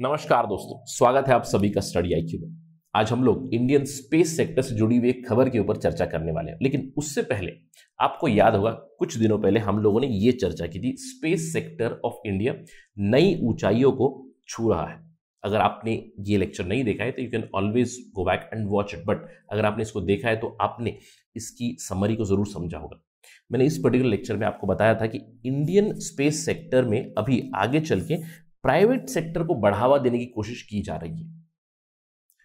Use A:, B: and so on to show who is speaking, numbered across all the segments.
A: नमस्कार दोस्तों स्वागत है आप सभी का स्टडी आई में आज हम लोग इंडियन स्पेस सेक्टर से जुड़ी हुई एक खबर के ऊपर चर्चा करने वाले हैं लेकिन उससे पहले आपको याद होगा कुछ दिनों पहले हम लोगों ने ये चर्चा की थी स्पेस सेक्टर ऑफ इंडिया नई ऊंचाइयों को छू रहा है अगर आपने ये लेक्चर नहीं देखा है तो you can always go back and watch it but अगर आपने इसको देखा है तो आपने इसकी समरी को जरूर समझा होगा मैंने इस पर्टिकुलर लेक्चर में आपको बताया था कि इंडियन स्पेस सेक्टर में अभी आगे चल के प्राइवेट सेक्टर को बढ़ावा देने की कोशिश की जा रही है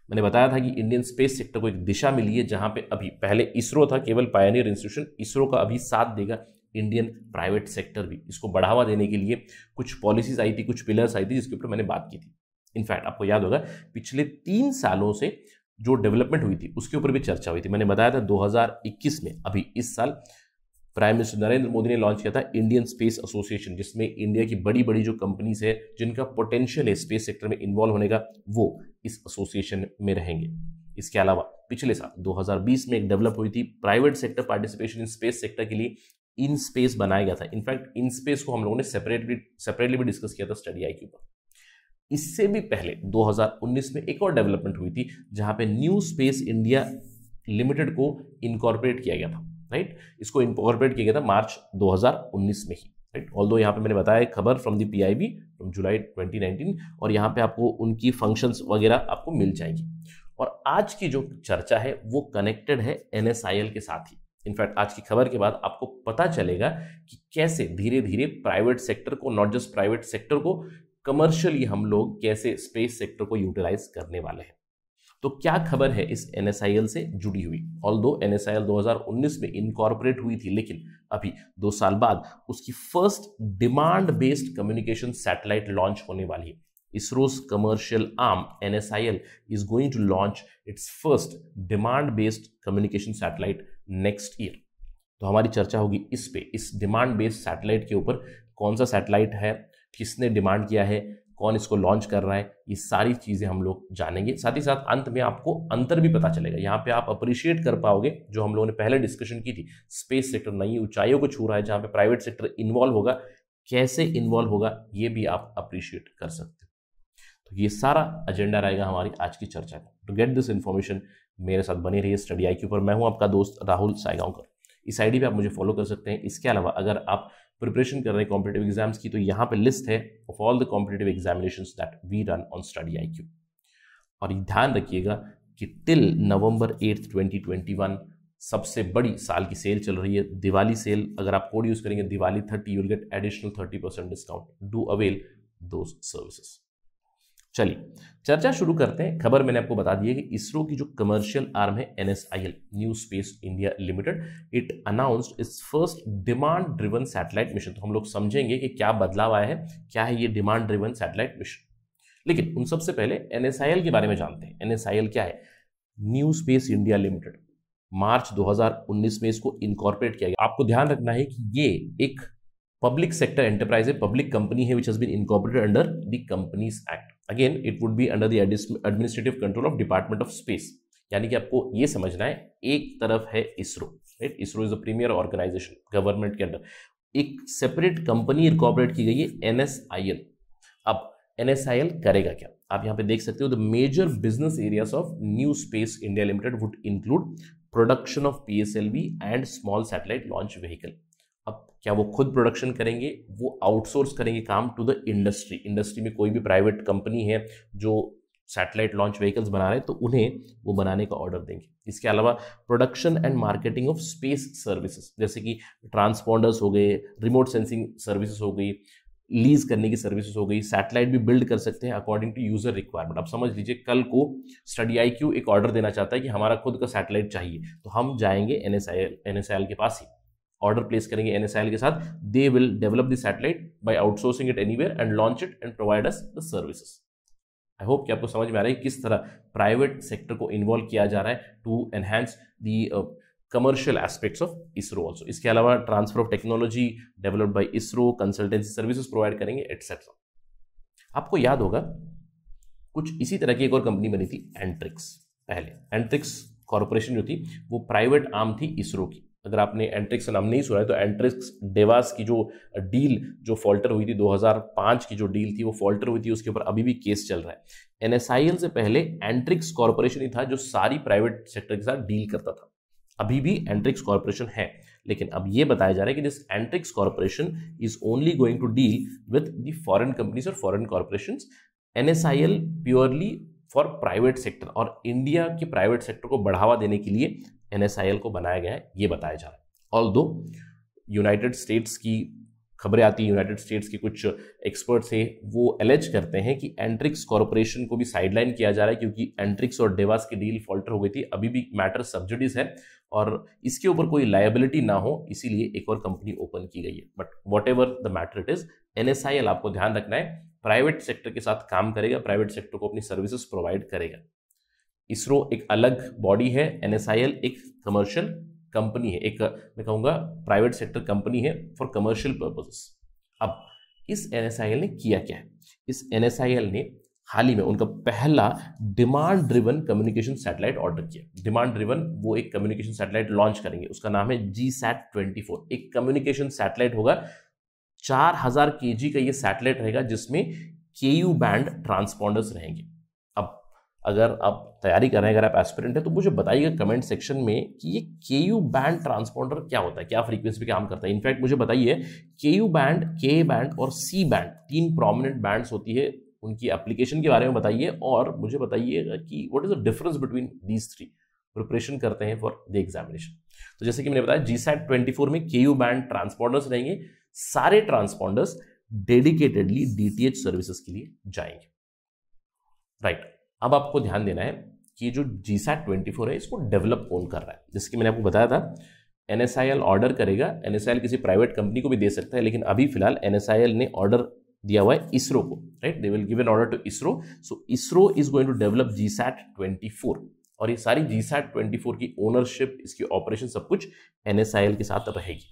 A: मैंने बताया था कि इंडियन स्पेस सेक्टर को एक दिशा मिली है जहां पे अभी पहले इसरो था केवल पायनियर इंस्टीट्यूशन इसरो का अभी साथ देगा इंडियन प्राइवेट सेक्टर भी इसको बढ़ावा देने के लिए कुछ पॉलिसीज आई थी कुछ पिलर्स आई थी जिसके ऊपर मैंने बात की थी इनफैक्ट आपको याद होगा पिछले तीन सालों से जो डेवलपमेंट हुई थी उसके ऊपर भी चर्चा हुई थी मैंने बताया था 2021 में अभी इस साल प्राइम मिनिस्टर नरेंद्र मोदी ने लॉन्च किया था इंडियन स्पेस एसोसिएशन जिसमें इंडिया की बड़ी बड़ी जो कंपनीज है जिनका पोटेंशियल है स्पेस सेक्टर में इन्वॉल्व होने का वो इस एसोसिएशन में रहेंगे इसके अलावा पिछले साल 2020 में एक डेवलप हुई थी private sector participation in space sector के लिए इन स्पेस बनाया गया था इनफैक्ट इन स्पेस को हम लोगों ने सेपरेटली सेपरेटली भी डिस्कस किया था स्टडी आई के ऊपर इससे भी पहले 2019 में एक और डेवलपमेंट हुई थी जहां पे न्यू स्पेस इंडिया लिमिटेड को इनकॉर्पोरेट किया गया था राइट इसको इनकॉर्पोरेट किया गया था मार्च 2019 में ही राइट ऑल दो यहाँ पे मैंने बताया खबर from the P I B from July 2019 और यहाँ पे आपको उनकी फंक्शंस वगैरह आपको मिल जाएंगी और आज की जो चर्चा है वो कनेक्टेड है एन के साथ ही इनफैक्ट आज की खबर के बाद आपको पता चलेगा कि कैसे धीरे धीरे प्राइवेट सेक्टर को नॉट जस्ट प्राइवेट सेक्टर को कमर्शियली हम लोग कैसे स्पेस सेक्टर को यूटिलाइज करने वाले हैं तो क्या खबर है इस एन से जुड़ी हुई ऑल दो एन एस में इनकॉर्पोरेट हुई थी लेकिन अभी दो साल बाद उसकी first demand based communication satellite launch होने वाली है N S I L is going to launch its first demand based communication satellite next year तो हमारी चर्चा होगी इस पे इस डिमांड बेस्ड सैटेलाइट के ऊपर कौन सा सैटेलाइट है किसने डिमांड किया है कौन इसको लॉन्च कर रहा है ये सारी चीज़ें हम लोग जानेंगे साथ ही साथ अंत में आपको अंतर भी पता चलेगा यहाँ पे आप अप्रिशिएट कर पाओगे जो हम लोगों ने पहले डिस्कशन की थी स्पेस सेक्टर नई ऊंचाइयों को छू रहा है जहाँ पे प्राइवेट सेक्टर इन्वॉल्व होगा कैसे इन्वॉल्व होगा ये भी आप अप्रिशिएट कर सकते हो तो ये सारा एजेंडा रहेगा हमारी आज की चर्चा का टू गेट दिस इन्फॉर्मेशन मेरे साथ बने रहिए स्टडी आई पर मैं हूँ आपका दोस्त राहुल साइगांवकर इस आईडी पे आप मुझे फॉलो कर सकते हैं इसके अलावा अगर आप प्रिपरेशन कर रहे हैं कॉम्पिटेटिव एग्जाम्स की तो यहाँ पे लिस्ट है of all the competitive examination that we run on study I Q और ध्यान रखिएगा कि टिल नवंबर एट्थ 2021 सबसे बड़ी साल की सेल चल रही है दिवाली सेल अगर आप कोड यूज़ करेंगे Diwali thirty you'll get additional thirty percent discount do avail the services चलिए चर्चा शुरू करते हैं खबर मैंने आपको बता दी है कि इसरो की जो कमर्शियल आर्म है and new space India limited it announced its first demand driven satellite mission तो हम लोग समझेंगे कि क्या बदलाव आया है क्या है ये डिमांड ड्रिवन सैटेलाइट मिशन लेकिन उन सबसे पहले एन के बारे में जानते हैं एन क्या है new space India limited March 2019 में इसको इनकॉर्पोरेट किया गया आपको ध्यान रखना है कि ये एक पब्लिक सेक्टर एंटरप्राइज है पब्लिक कंपनी है which has been incorporated under the companies act again it would be under the administrative control of department of space यानी कि आपको ये समझना है एक तरफ है ISRO right ISRO is a premier organization government के अंडर एक सेपरेट कंपनी इनकॉपरेट की गई है एन अब एन करेगा क्या आप यहाँ पे देख सकते हो the major business areas of new space India limited would include production of P S L V and small satellite launch vehicle अब क्या वो खुद प्रोडक्शन करेंगे वो आउटसोर्स करेंगे काम टू द इंडस्ट्री इंडस्ट्री में कोई भी प्राइवेट कंपनी है जो सैटेलाइट लॉन्च व्हीकल्स बना रहे हैं तो उन्हें वो बनाने का ऑर्डर देंगे इसके अलावा production and marketing of space services जैसे कि ट्रांसपॉन्डर्स हो गए रिमोट सेंसिंग सर्विसेज हो गई लीज करने की सर्विसेज हो गई सैटेलाइट भी बिल्ड कर सकते हैं अकॉर्डिंग टू यूजर रिक्वायरमेंट आप समझ लीजिए कल को स्टडी आई क्यू एक ऑर्डर देना चाहता है कि हमारा खुद का सैटेलाइट चाहिए तो हम जाएंगे एन एस आई एल के पास ही ऑर्डर प्लेस करेंगे एन के साथ they will develop the satellite by outsourcing it anywhere and launch it and provide us the services I hope कि आपको समझ में आ रहा है किस तरह प्राइवेट सेक्टर को इन्वॉल्व किया जा रहा है to enhance the commercial aspects of ISRO also इसके अलावा transfer of technology developed by ISRO consultancy services provide करेंगे एटसेट्रा आपको याद होगा कुछ इसी तरह की एक और कंपनी बनी थी एंट्रिक्स पहले एंट्रिक्स कॉरपोरेशन जो थी वो प्राइवेट आर्म थी इसरो की अगर आपने एंट्रिक्स का नाम नहीं सुना है तो एंट्रिक्स डेवास की जो डील जो फॉल्टर हुई थी 2005 की जो डील थी वो फॉल्टर हुई थी उसके ऊपर अभी भी केस चल रहा है एन से पहले एंट्रिक्स कॉरपोरेशन ही था जो सारी प्राइवेट सेक्टर के साथ डील करता था अभी भी एंट्रिक्स कॉरपोरेशन है लेकिन अब ये बताया जा रहा है कि this Antrix corporation is only going to deal with the foreign companies और foreign corporation and purely for private sector और इंडिया के प्राइवेट सेक्टर को बढ़ावा देने के लिए एन को बनाया गया है ये बताया जा रहा है ऑल दो यूनाइटेड स्टेट्स की खबरें आती हैं यूनाइटेड स्टेट्स के कुछ एक्सपर्ट्स हैं वो एलेज करते हैं कि एंट्रिक्स कॉरपोरेशन को भी साइडलाइन किया जा रहा है क्योंकि एंट्रिक्स और डेवास की डील फॉल्टर हो गई थी अभी भी मैटर सब्सिडीज है और इसके ऊपर कोई लाइबिलिटी ना हो इसीलिए एक और कंपनी ओपन की गई है but what the matter it is एन आपको ध्यान रखना है प्राइवेट सेक्टर के साथ काम करेगा प्राइवेट सेक्टर को अपनी सर्विसेज प्रोवाइड करेगा इसरो एक अलग बॉडी है एन एक कमर्शियल कंपनी है एक मैं कहूँगा प्राइवेट सेक्टर कंपनी है फॉर कमर्शियल पर्पजेस अब इस एन ने किया क्या है इस एन ने हाल ही में उनका पहला demand driven communication satellite order किया डिमांड ड्रिवन वो एक कम्युनिकेशन सैटेलाइट लॉन्च करेंगे उसका नाम है जी सैट ट्वेंटी फोर एक कम्युनिकेशन सैटेलाइट होगा चार हजार के जी का ये सैटेलाइट रहेगा जिसमें के यू बैंड ट्रांसपॉन्डर्स रहेंगे अगर आप तैयारी कर रहे हैं अगर आप एस्पिरेंट हैं तो मुझे बताइएगा कमेंट सेक्शन में कि ये के यू बैंड ट्रांसपॉन्डर क्या होता है क्या फ्रीक्वेंसी पे काम करता है इनफैक्ट मुझे बताइए के यू बैंड के बैंड और सी बैंड तीन प्रोमिनेंट बैंड्स होती है उनकी एप्लीकेशन के बारे में बताइए और मुझे बताइएगा कि what is the difference between these three preparation करते हैं फॉर द एग्जामिनेशन तो जैसे कि मैंने बताया जी सैट ट्वेंटी फोर में के यू बैंड ट्रांसपॉन्डर्स रहेंगे सारे transponders dedicatedly D T H services के लिए जाएंगे राइट right. अब आपको ध्यान देना है कि जो जी सैट ट्वेंटी फोर है इसको डेवलप कौन कर रहा है जिसकी मैंने आपको बताया था N S I L order करेगा एन एस आई एल किसी प्राइवेट कंपनी को भी दे सकता है लेकिन अभी फिलहाल एन एस आई एल ने ऑर्डर दिया हुआ है इसरो को right they will give an order to ISRO so ISRO is going to develop G sat twenty four और ये सारी जी सैट ट्वेंटी फोर की ओनरशिप इसकी ऑपरेशन सब कुछ एन एस आई एल के साथ रहेगी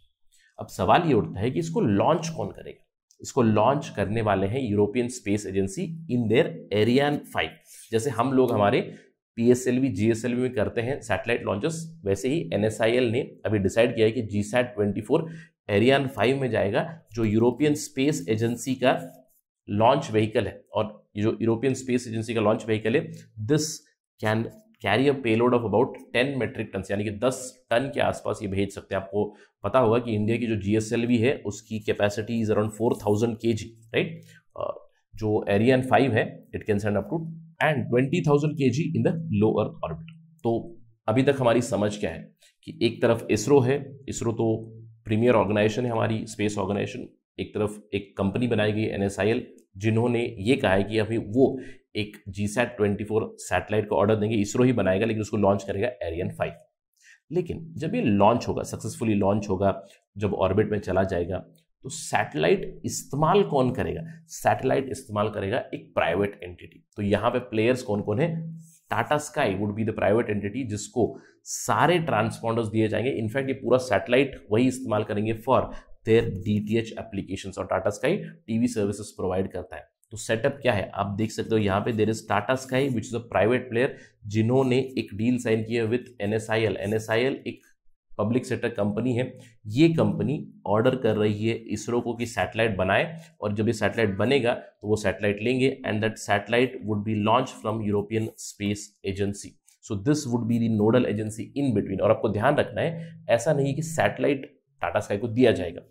A: अब सवाल ये उठता है कि इसको लॉन्च कौन करेगा इसको लॉन्च करने वाले हैं European space agency in their Ariane five जैसे हम लोग हमारे P S L V G S L V में करते हैं सैटेलाइट लॉन्चेस वैसे ही एन एस आई एल ने अभी डिसाइड किया है कि G sat twenty four Ariane five में जाएगा जो यूरोपियन स्पेस एजेंसी का लॉन्च व्हीकल है और जो यूरोपियन स्पेस एजेंसी का लॉन्च व्हीकल है this can carry a payload of about ten metric ton यानी कि दस टन के आसपास ये भेज सकते हैं आपको पता होगा कि इंडिया की जो जी है उसकी capacity is around four thousand K G right जो एरियन फाइव है it can send up to and twenty thousand K G in the low earth orbit तो अभी तक हमारी समझ क्या है कि एक तरफ इसरो है इसरो तो प्रीमियर ऑर्गेनाइजेशन है हमारी स्पेस ऑर्गेनाइजेशन एक तरफ एक कंपनी बनाई गई एन जिन्होंने ये कहा है कि अभी वो एक G sat twenty four satellite का ऑर्डर देंगे इसरो ही बनाएगा लेकिन उसको लॉन्च करेगा एरियन फाइव लेकिन जब ये लॉन्च होगा सक्सेसफुली लॉन्च होगा जब ऑर्बिट में चला जाएगा तो सैटेलाइट इस्तेमाल कौन करेगा सैटेलाइट इस्तेमाल करेगा एक प्राइवेट एंटिटी तो यहां पे प्लेयर्स कौन कौन है Tata sky would be the private entity जिसको सारे ट्रांसपॉन्डर्स दिए जाएंगे इनफैक्ट ये पूरा सैटेलाइट वही इस्तेमाल करेंगे for their D T H application और Tata sky TV services provide करता है तो सेटअप क्या है आप देख सकते हो यहाँ पे there is Tata sky which is a private player जिन्होंने एक डील साइन किया with N S I L N S I L एक पब्लिक सेक्टर कंपनी है ये कंपनी ऑर्डर कर रही है इसरो को कि सैटेलाइट बनाए और जब ये सैटेलाइट बनेगा तो वो सैटेलाइट लेंगे and that satellite would be launch from European space agency so this would be the nodal agency in between और आपको ध्यान रखना है ऐसा नहीं कि सैटेलाइट टाटा स्काई को दिया जाएगा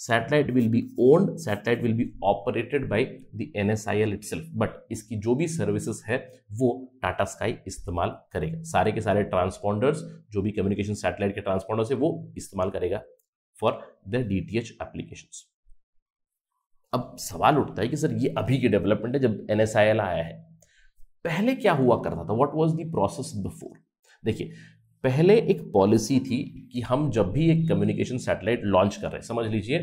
A: satellite will be owned satellite will be operated by the NSIL itself but इसकी जो भी सर्विसेज है वो टाटा स्काई इस्तेमाल करेगा सारे के सारे ट्रांसपॉन्डर्स जो भी कम्युनिकेशन सैटेलाइट के ट्रांसपॉन्डर्स है वो इस्तेमाल करेगा for the D T H application अब सवाल उठता है कि सर ये अभी की डेवलपमेंट है जब एन आया है पहले क्या हुआ करता था what was the process before देखिए पहले एक पॉलिसी थी कि हम जब भी एक कम्युनिकेशन सैटेलाइट लॉन्च कर रहे हैं समझ लीजिए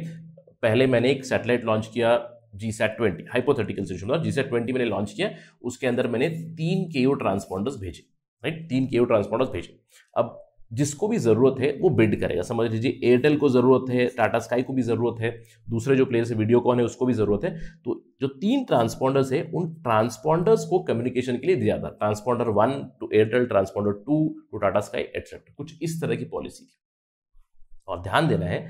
A: पहले मैंने एक सैटेलाइट लॉन्च किया G sat twenty hypothetical situation था जी सैट ट्वेंटी मैंने लॉन्च किया उसके अंदर मैंने तीन के ओ ट्रांसपॉन्डर्स भेजे राइट तीन के ओ ट्रांसपोंडर्स भेजे अब जिसको भी ज़रूरत है वो बिड करेगा समझ लीजिए एयरटेल को ज़रूरत है टाटा स्काई को भी ज़रूरत है दूसरे जो प्लेयर्स है वीडियो कॉन है उसको भी ज़रूरत है तो जो तीन ट्रांसपोंडर्स है उन ट्रांसपोंडर्स को कम्युनिकेशन के लिए दिया जाता है transponder one to Airtel transponder two to Tata sky etcetera कुछ इस तरह की पॉलिसी थी और तो ध्यान देना है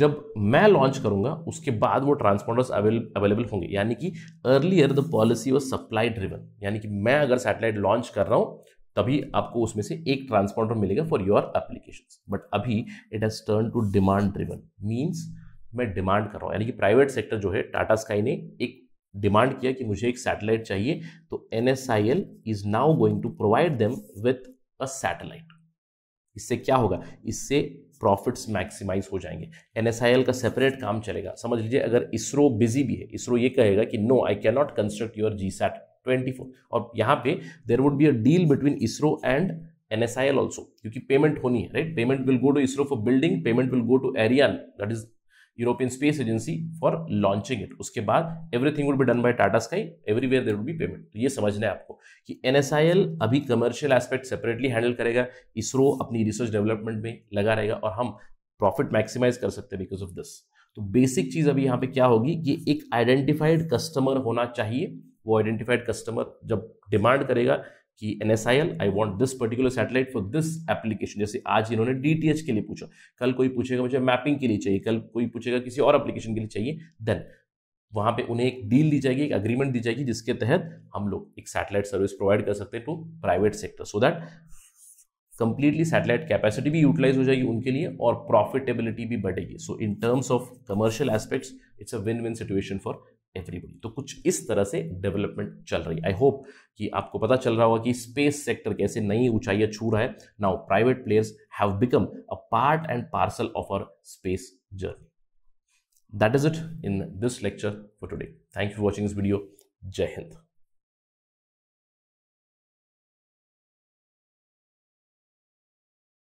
A: जब मैं लॉन्च करूंगा उसके बाद वो ट्रांसपोंडर्स अवेलेबल होंगे यानी कि earlier the policy was supply driven यानी कि मैं अगर सैटेलाइट लॉन्च कर रहा हूँ तभी आपको उसमें से एक ट्रांसपॉन्डर मिलेगा फॉर योर एप्लीकेशन बट अभी it has turn to demand driven means मैं डिमांड कर रहा हूँ यानी कि प्राइवेट सेक्टर जो है टाटा स्काई ने एक डिमांड किया कि मुझे एक सैटेलाइट चाहिए तो N S I L is now going to provide them with a satellite इससे क्या होगा इससे प्रॉफिट्स मैक्सिमाइज हो जाएंगे एन एस आई एल का सेपरेट काम चलेगा समझ लीजिए अगर इसरो बिजी भी है इसरो ये कहेगा कि no I can not construct your G sat twenty four और यहाँ पे there would be a deal between ISRO and N S I L also क्योंकि पेमेंट होनी है right payment will go to ISRO for building payment will go to Ariane that is European space agency for launching it उसके बाद everything would be done by Tata sky everywhere there would be payment तो ये समझना है आपको कि N अभी commercial aspect separately handle करेगा इसरो अपनी रिसर्च डेवलपमेंट में लगा रहेगा और हम प्रॉफिट मैक्सिमाइज कर सकते हैं बिकॉज ऑफ दिस तो बेसिक चीज अभी यहाँ पे क्या होगी कि एक आइडेंटिफाइड कस्टमर होना चाहिए वो आइडेंटिफाइड कस्टमर जब डिमांड करेगा कि N S I L I want this particular satellite for this application जैसे आज इन्होंने डी टी एच के लिए पूछा कल कोई पूछेगा मुझे मैपिंग के लिए चाहिए कल कोई पूछेगा किसी और एप्लीकेशन के लिए चाहिए देन वहाँ पे उन्हें एक डील दी जाएगी एक अग्रीमेंट दी जाएगी जिसके तहत हम लोग एक सैटेलाइट सर्विस प्रोवाइड कर सकते हैं to private sector so that completely satellite capacity भी यूटिलाइज हो जाएगी उनके लिए और प्रॉफिटेबिलिटी भी बढ़ेगी so in terms of commercial aspects it's a win win situation for everybody तो कुछ इस तरह से डेवलपमेंट चल रही है आई होप कि आपको पता चल रहा होगा कि स्पेस सेक्टर कैसे नई ऊंचाइयां छू रहा है now private players have become a part and parcel of our space journey that is it in this lecture for today thank you for watching this video जय हिंद